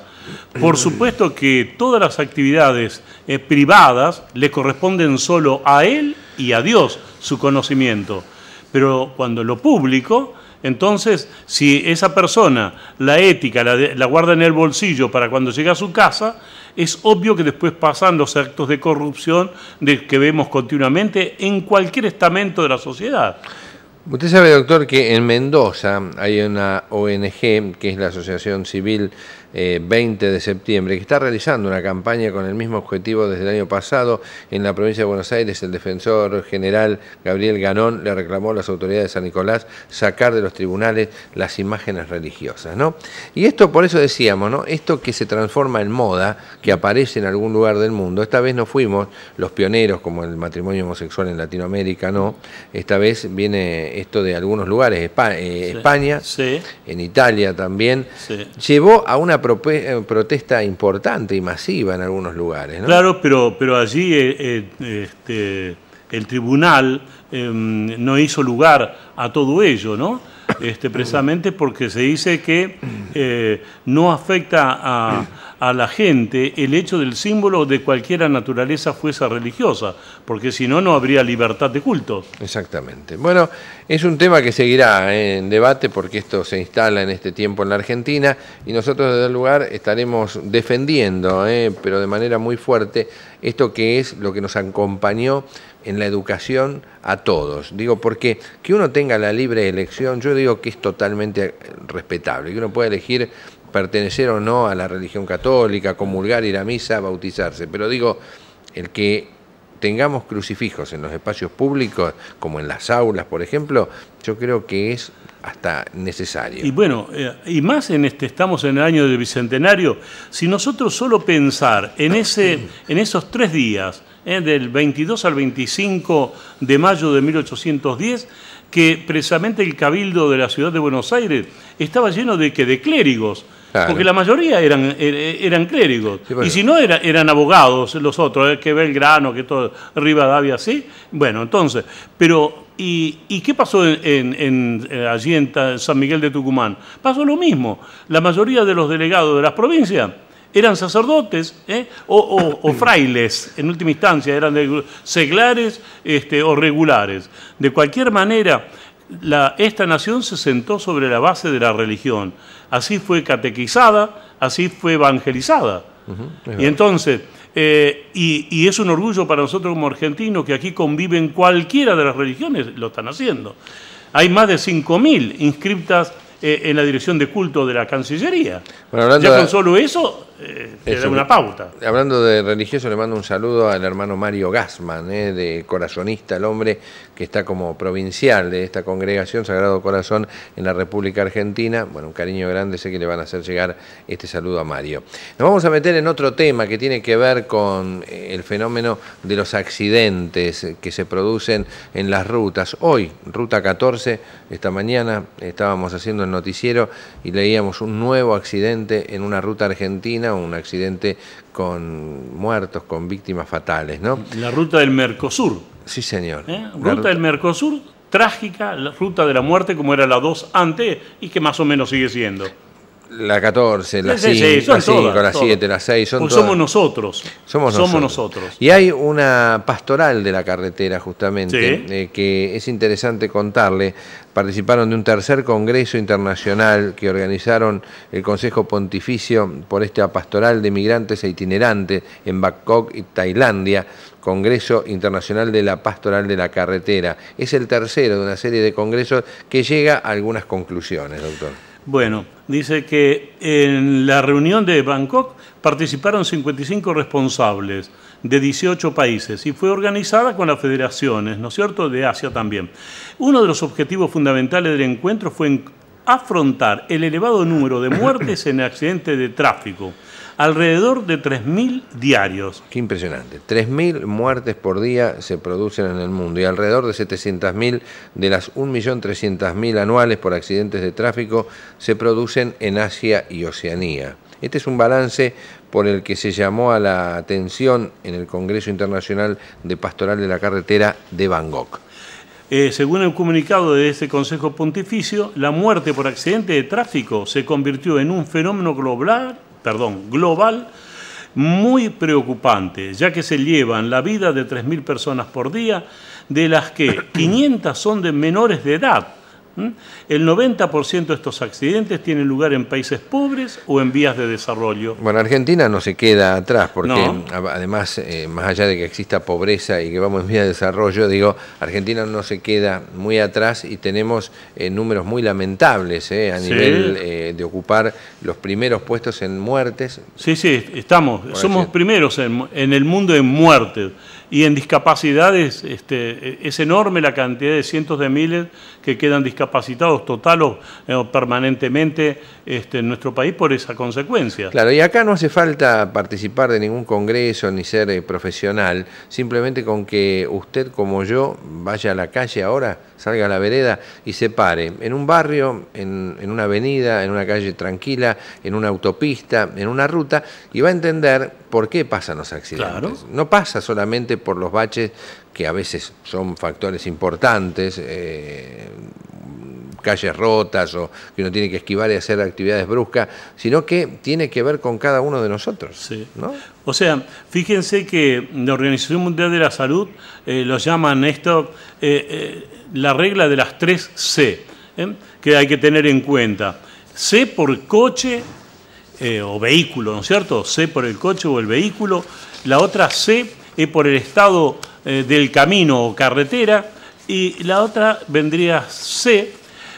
Por supuesto que todas las actividades eh, privadas le corresponden solo a él y a Dios su conocimiento. Pero cuando lo público, entonces si esa persona la ética la, guarda en el bolsillo para cuando llega a su casa, es obvio que después pasan los actos de corrupción que vemos continuamente en cualquier estamento de la sociedad. Usted sabe, doctor, que en Mendoza hay una ONG, que es la Asociación Civil 20 eh, de septiembre, que está realizando una campaña con el mismo objetivo desde el año pasado en la provincia de Buenos Aires. El defensor general Gabriel Ganón le reclamó a las autoridades de San Nicolás sacar de los tribunales las imágenes religiosas. ¿no? Y esto, por eso decíamos, ¿no? esto que se transforma en moda, que aparece en algún lugar del mundo, esta vez no fuimos los pioneros como el matrimonio homosexual en Latinoamérica, no, esta vez viene esto de algunos lugares, eh, España, en Italia también, llevó a una eh, protesta importante y masiva en algunos lugares. ¿no? Claro, pero, pero allí eh, eh, este, el tribunal em, no hizo lugar a todo ello, ¿no? Este, precisamente porque se dice que eh, no afecta a, la gente el hecho del símbolo de cualquiera naturaleza fuese religiosa, porque si no, no habría libertad de culto. Exactamente. Bueno, es un tema que seguirá eh, en debate porque esto se instala en este tiempo en la Argentina y nosotros desde el lugar estaremos defendiendo, eh, pero de manera muy fuerte, esto que es lo que nos acompañó en la educación a todos. Digo, porque que uno tenga la libre elección, yo digo que es totalmente respetable, que uno pueda elegir pertenecer o no a la religión católica, comulgar, ir a misa, bautizarse, pero digo, el que tengamos crucifijos en los espacios públicos, como en las aulas, por ejemplo, yo creo que es hasta necesario. Y bueno, eh, y más en este, estamos en el año del Bicentenario, si nosotros solo pensar en, ese, en esos tres días, eh, del 22 al 25 de mayo de 1810, que precisamente el Cabildo de la Ciudad de Buenos Aires estaba lleno de, que de clérigos, porque la mayoría eran, er, eran clérigos. Y si no, eran abogados los otros, eh, que Belgrano, que todo, Rivadavia, sí. Bueno, entonces, pero ¿Y, qué pasó en, eh, allí en San Miguel de Tucumán? Pasó lo mismo. La mayoría de los delegados de las provincias eran sacerdotes eh, o, frailes, en última instancia, eran de, seglares este, o regulares. De cualquier manera, la, esta nación se sentó sobre la base de la religión así fue catequizada, así fue evangelizada. y entonces, eh, y, es un orgullo para nosotros como argentinos que aquí conviven cualquiera de las religiones, lo están haciendo. Hay más de 5.000 inscriptas eh, en la dirección de culto de la Cancillería. ya con solo eso eh, es una pauta. Hablando de religioso, le mando un saludo al hermano Mario Gassman, eh, de corazonista, el hombre que está como provincial de esta congregación Sagrado Corazón en la República Argentina. Bueno, un cariño grande, sé que le van a hacer llegar este saludo a Mario. Nos vamos a meter en otro tema que tiene que ver con eh, el fenómeno de los accidentes que se producen en las rutas. Hoy, ruta 14, esta mañana estábamos haciendo el noticiero y leíamos un nuevo accidente en una ruta argentina un accidente con muertos, con víctimas fatales, ¿no? La ruta del Mercosur. Sí, señor. ¿Eh? Ruta, del Mercosur trágica la ruta de la muerte como era la dos antes y que más o menos sigue siendo. La 14, la 5, la, 7, la 6, son somos nosotros. Somos, nosotros. Y hay una pastoral de la carretera, justamente, eh, que es interesante contarle. Participaron de un tercer congreso internacional que organizaron el Consejo Pontificio por esta pastoral de migrantes e itinerantes en Bangkok y Tailandia. Congreso Internacional de la Pastoral de la Carretera. Es el tercero de una serie de congresos que llega a algunas conclusiones, doctor. Bueno, dice que en la reunión de Bangkok participaron 55 responsables de 18 países y fue organizada con las federaciones, ¿no es cierto?, de Asia también. Uno de los objetivos fundamentales del encuentro fue afrontar el elevado número de muertes en accidentes de tráfico alrededor de 3.000 diarios. Qué impresionante. 3.000 muertes por día se producen en el mundo y alrededor de 700.000 de las 1.300.000 anuales por accidentes de tráfico se producen en Asia y Oceanía. Este es un balance por el que se llamó a la atención en el Congreso Internacional de Pastoral de la Carretera de Bangkok. Eh, según el comunicado de este Consejo Pontificio, la muerte por accidente de tráfico se convirtió en un fenómeno global perdón, global muy preocupante, ya que se llevan la vida de 3.000 personas por día, de las que 500 son de menores de edad, ¿Mm? El 90% de estos accidentes tienen lugar en países pobres o en vías de desarrollo. Bueno, Argentina no se queda atrás porque además, eh, más allá de que exista pobreza y que vamos en vías de desarrollo, digo, Argentina no se queda muy atrás y tenemos eh, números muy lamentables eh, a nivel de ocupar los primeros puestos en muertes. Sí, sí, estamos, somos primeros en, en el mundo en muertes. Y en discapacidades este, e-, es enorme la cantidad de cientos de miles que quedan discapacitados total o, eh, o permanentemente este, en nuestro país por esa consecuencia. Claro, y acá no hace falta participar de ningún congreso ni ser eh, profesional, simplemente con que usted como yo vaya a la calle ahora, salga a la vereda y se pare en un barrio, en, una avenida, en una calle tranquila, en una autopista, en una ruta, y va a entender por qué pasan los accidentes. No pasa solamente por los baches que a veces son factores importantes. Eh, calles rotas o que uno tiene que esquivar y hacer actividades bruscas, sino que tiene que ver con cada uno de nosotros. O sea, fíjense que la Organización Mundial de la Salud eh, lo llaman esto eh, eh, la regla de las tres C, que hay que tener en cuenta. C por coche o vehículo, ¿no es cierto? C por el coche o el vehículo. La otra C es por el estado del camino o carretera y la otra vendría C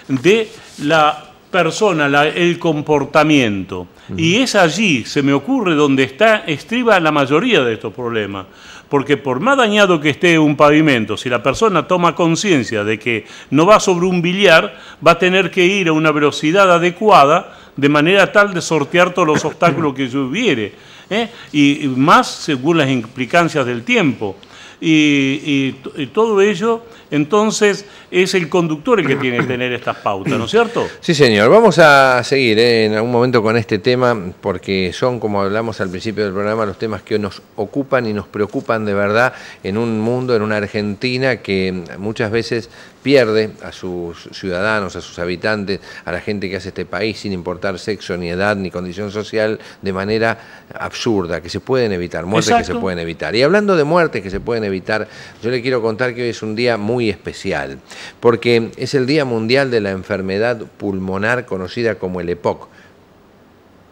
de la persona, el comportamiento. Y es allí, se me ocurre, donde está, estriba la mayoría de estos problemas. Porque por más dañado que esté un pavimento, si la persona toma conciencia de que no va sobre un billar, va a tener que ir a una velocidad adecuada de manera tal de sortear todos los obstáculos que se hubiere. ¿eh? Y, más según las implicancias del tiempo. y todo ello, entonces, es el conductor el que tiene que tener estas pautas, ¿no es cierto? Sí, señor. Vamos a seguir eh, en algún momento con este tema, porque son, como hablamos al principio del programa, los temas que nos ocupan y nos preocupan de verdad en un mundo, en una Argentina que muchas veces pierde a sus ciudadanos, a sus habitantes, a la gente que hace este país, sin importar sexo, ni edad, ni condición social, de manera absurda, que se pueden evitar, muertes que se pueden evitar. Y hablando de muertes que se pueden evitar, yo le quiero contar que hoy es un día muy especial porque es el Día Mundial de la Enfermedad Pulmonar conocida como el EPOC.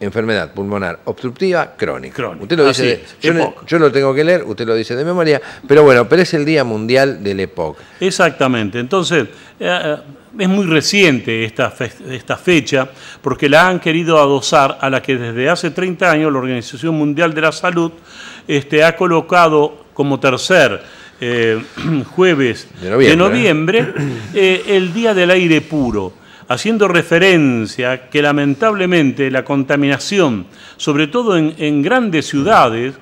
Enfermedad pulmonar obstructiva crónica. Usted lo ah, dice, e yo, lo tengo que leer, usted lo dice de memoria, pero bueno, pero es el Día Mundial del EPOC. Exactamente, entonces eh, eh, es muy reciente esta, fecha porque la han querido adosar a la que desde hace 30 años la Organización Mundial de la Salud este, ha colocado como tercer eh, jueves de noviembre, ¿eh? Eh, el Día del Aire Puro, haciendo referencia que lamentablemente la contaminación, sobre todo en, grandes ciudades,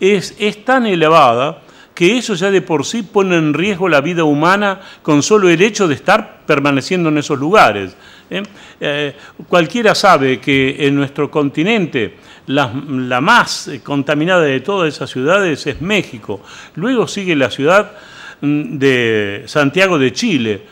es, tan elevada que eso ya de por sí pone en riesgo la vida humana con solo el hecho de estar permaneciendo en esos lugares. cualquiera sabe que en nuestro continente la, más eh, contaminada de todas esas ciudades es México. Luego sigue la ciudad mm, de Santiago de Chile.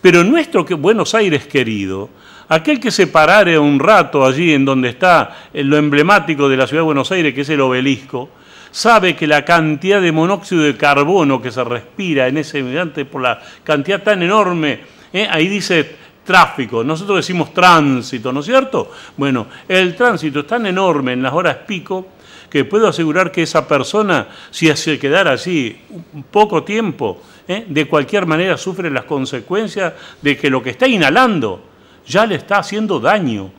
Pero nuestro Buenos Aires querido, aquel que se parare un rato allí en donde está eh, lo emblemático de la ciudad de Buenos Aires, que es el obelisco, sabe que la cantidad de monóxido de carbono que se respira en ese mediante por la cantidad tan enorme, eh, ahí dice tráfico. Nosotros decimos tránsito, ¿no es cierto? Bueno, el tránsito es tan enorme en las horas pico que puedo asegurar que esa persona, si se quedara así un poco tiempo, ¿eh? de cualquier manera sufre las consecuencias de que lo que está inhalando ya le está haciendo daño.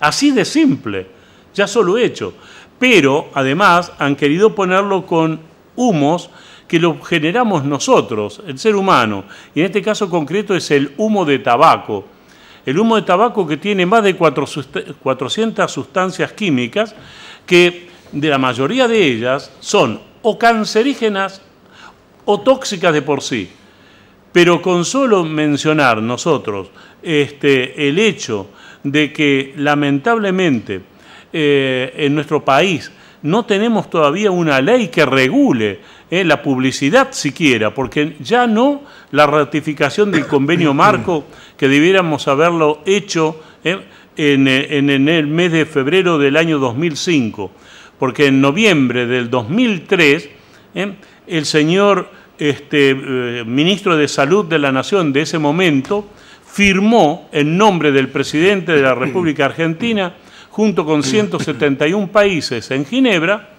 Así de simple, ya solo hecho. Pero además han querido ponerlo con humos que lo generamos nosotros, el ser humano. Y en este caso concreto es el humo de tabaco. El humo de tabaco que tiene más de 400 sustancias químicas que de la mayoría de ellas son o cancerígenas o tóxicas de por sí. Pero con solo mencionar nosotros este, el hecho de que lamentablemente eh, en nuestro país no tenemos todavía una ley que regule eh, la publicidad siquiera, porque ya no la ratificación del convenio marco que debiéramos haberlo hecho eh, eh, en, el mes de febrero del año 2005, porque en noviembre del 2003 el señor este, ministro de Salud de la Nación de ese momento firmó en nombre del presidente de la República Argentina, junto con 171 países en Ginebra,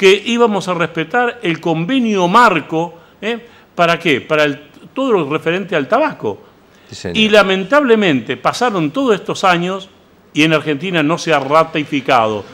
que íbamos a respetar el convenio marco, ¿eh? ¿para qué? Para todo lo referente al tabaco. y lamentablemente pasaron todos estos años y en Argentina no se ha ratificado.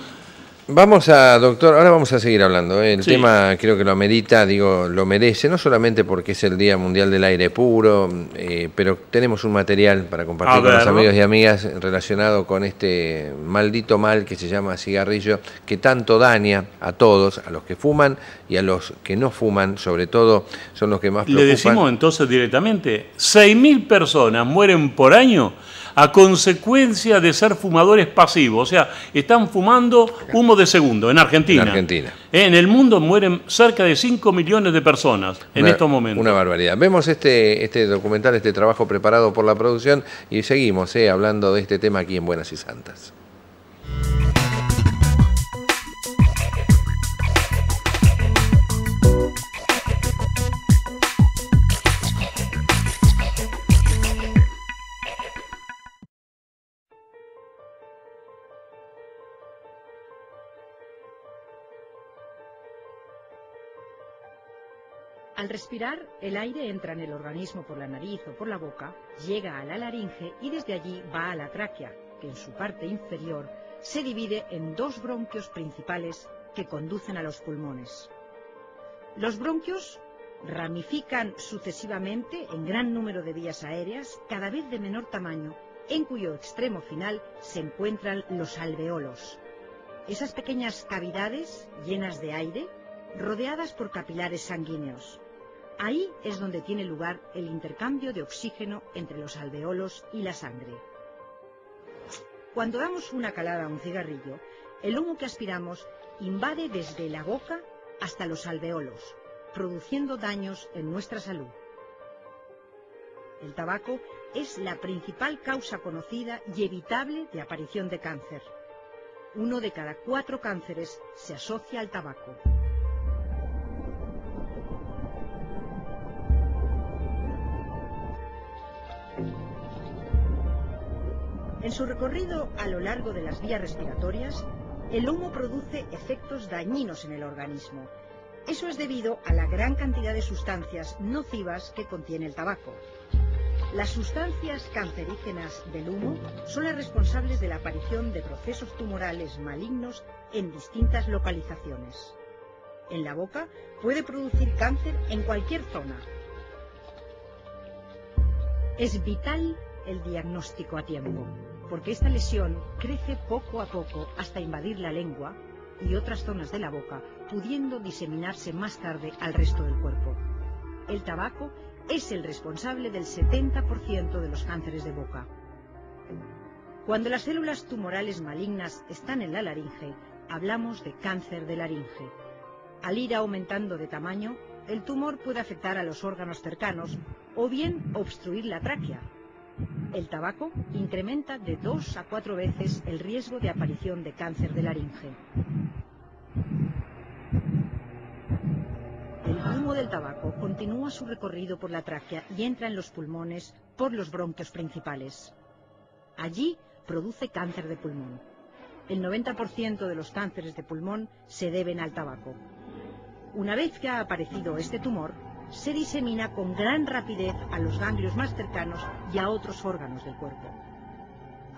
Vamos a, doctor, ahora vamos a seguir hablando. ¿eh? El tema creo que lo amerita, digo, lo merece, no solamente porque es el Día Mundial del Aire Puro, eh, pero tenemos un material para compartir con los amigos y amigas relacionado con este maldito mal que se llama cigarrillo, que tanto daña a todos, a los que fuman y a los que no fuman, sobre todo son los que más preocupan. Le decimos entonces directamente, 6.000 personas mueren por año a consecuencia de ser fumadores pasivos. O sea, están fumando humo de segundo en Argentina. En Argentina. Eh, en el mundo mueren cerca de 5 millones de personas en estos momentos. Una barbaridad. Vemos este, este documental, este trabajo preparado por la producción y seguimos eh, hablando de este tema aquí en Buenas y Santas. Al respirar, el aire entra en el organismo por la nariz o por la boca, llega a la laringe y desde allí va a la tráquea, que en su parte inferior se divide en dos bronquios principales que conducen a los pulmones. Los bronquios ramifican sucesivamente en gran número de vías aéreas, cada vez de menor tamaño, en cuyo extremo final se encuentran los alveolos. Esas pequeñas cavidades llenas de aire, rodeadas por capilares sanguíneos. Ahí es donde tiene lugar el intercambio de oxígeno entre los alveolos y la sangre. Cuando damos una calada a un cigarrillo, el humo que aspiramos invade desde la boca hasta los alveolos, produciendo daños en nuestra salud. El tabaco es la principal causa conocida y evitable de aparición de cáncer. Uno de cada cuatro cánceres se asocia al tabaco. En su recorrido a lo largo de las vías respiratorias, el humo produce efectos dañinos en el organismo. Eso es debido a la gran cantidad de sustancias nocivas que contiene el tabaco. Las sustancias cancerígenas del humo son las responsables de la aparición de procesos tumorales malignos en distintas localizaciones. En la boca puede producir cáncer en cualquier zona. Es vital el diagnóstico a tiempo porque esta lesión crece poco a poco hasta invadir la lengua y otras zonas de la boca, pudiendo diseminarse más tarde al resto del cuerpo. El tabaco es el responsable del 70% de los cánceres de boca. Cuando las células tumorales malignas están en la laringe, hablamos de cáncer de laringe. Al ir aumentando de tamaño, el tumor puede afectar a los órganos cercanos o bien obstruir la tráquea, el tabaco incrementa de dos a cuatro veces el riesgo de aparición de cáncer de laringe. El humo del tabaco continúa su recorrido por la tráquea y entra en los pulmones por los bronquios principales. Allí produce cáncer de pulmón. El 90% de los cánceres de pulmón se deben al tabaco. Una vez que ha aparecido este tumor, se disemina con gran rapidez a los ganglios más cercanos y a otros órganos del cuerpo.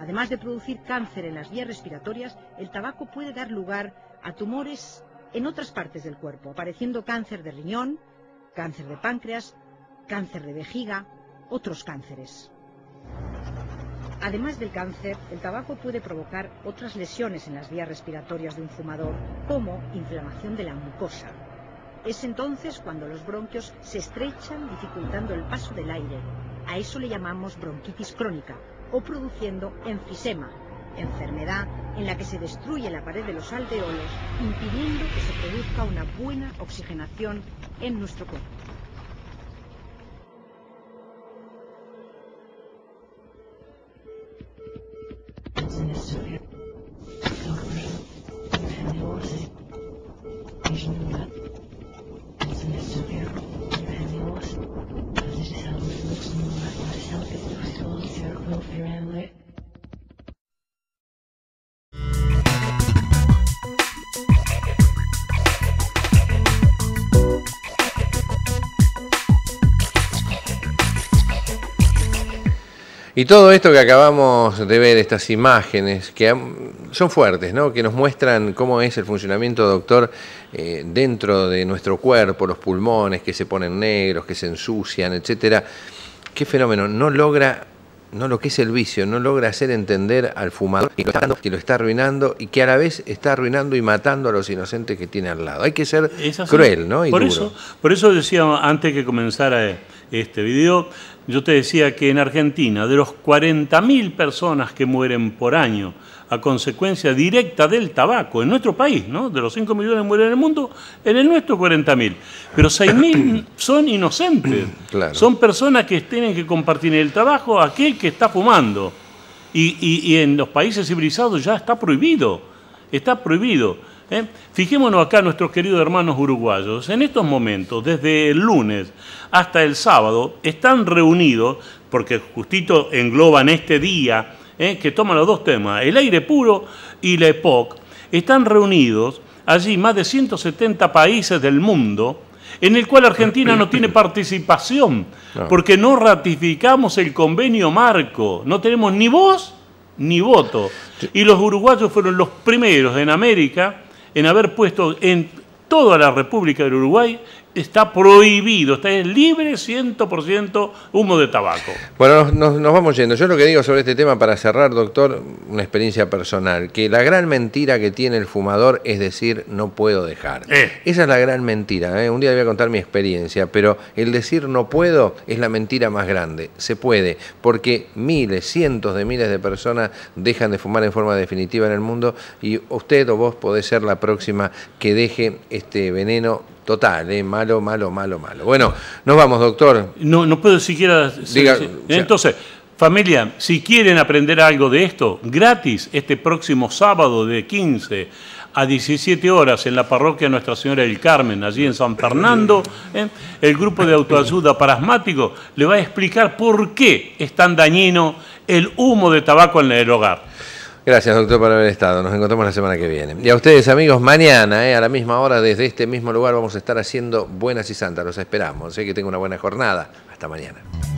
Además de producir cáncer en las vías respiratorias, el tabaco puede dar lugar a tumores en otras partes del cuerpo, apareciendo cáncer de riñón, cáncer de páncreas, cáncer de vejiga, otros cánceres. Además del cáncer, el tabaco puede provocar otras lesiones en las vías respiratorias de un fumador, como inflamación de la mucosa, es entonces cuando los bronquios se estrechan dificultando el paso del aire. A eso le llamamos bronquitis crónica o produciendo enfisema, enfermedad en la que se destruye la pared de los aldeolos impidiendo que se produzca una buena oxigenación en nuestro cuerpo. Y todo esto que acabamos de ver, estas imágenes, que son fuertes, ¿no? que nos muestran cómo es el funcionamiento, doctor, eh, dentro de nuestro cuerpo, los pulmones que se ponen negros, que se ensucian, etcétera. Qué fenómeno, no logra, no lo que es el vicio, no logra hacer entender al fumador que lo está, que lo está arruinando y que a la vez está arruinando y matando a los inocentes que tiene al lado. Hay que ser cruel, ¿no? Y por, Eso, por eso decía antes que comenzara eh, este video, yo te decía que en Argentina, de los 40.000 personas que mueren por año a consecuencia directa del tabaco, en nuestro país, ¿no? de los 5 millones que mueren en el mundo, en el nuestro 40.000. Pero 6.000 son inocentes. Son personas que tienen que compartir el trabajo aquel que está fumando. y, y en los países civilizados ya está prohibido. Está prohibido. ¿Eh? Fijémonos acá, nuestros queridos hermanos uruguayos, en estos momentos, desde el lunes hasta el sábado, están reunidos, porque justito engloban este día, ¿eh? que toma los dos temas, el aire puro y la EPOC, están reunidos allí más de 170 países del mundo, en el cual Argentina no tiene participación, porque no ratificamos el convenio marco, no tenemos ni voz ni voto. Y los uruguayos fueron los primeros en América en haber puesto en toda la República del Uruguay está prohibido, está libre 100% humo de tabaco. Bueno, nos, vamos yendo. Yo lo que digo sobre este tema para cerrar, doctor, una experiencia personal, que la gran mentira que tiene el fumador es decir, no puedo dejar. Eh. Esa es la gran mentira. ¿eh? Un día voy a contar mi experiencia, pero el decir no puedo es la mentira más grande. Se puede, porque miles, cientos de miles de personas dejan de fumar en forma definitiva en el mundo y usted o vos podés ser la próxima que deje este veneno Total, eh, malo, malo, malo, malo. Bueno, nos vamos, doctor. No, no puedo siquiera. Entonces, familia, si quieren aprender algo de esto, gratis, este próximo sábado de 15 a 17 horas en la parroquia Nuestra Señora del Carmen, allí en San Fernando, ¿eh? el grupo de autoayuda para asmáticos le va a explicar por qué es tan dañino el humo de tabaco en el hogar. Gracias, doctor, por haber estado. Nos encontramos la semana que viene. Y a ustedes, amigos, mañana, eh, a la misma hora, desde este mismo lugar, vamos a estar haciendo Buenas y Santas. Los esperamos. Sé eh, que tengan una buena jornada. Hasta mañana.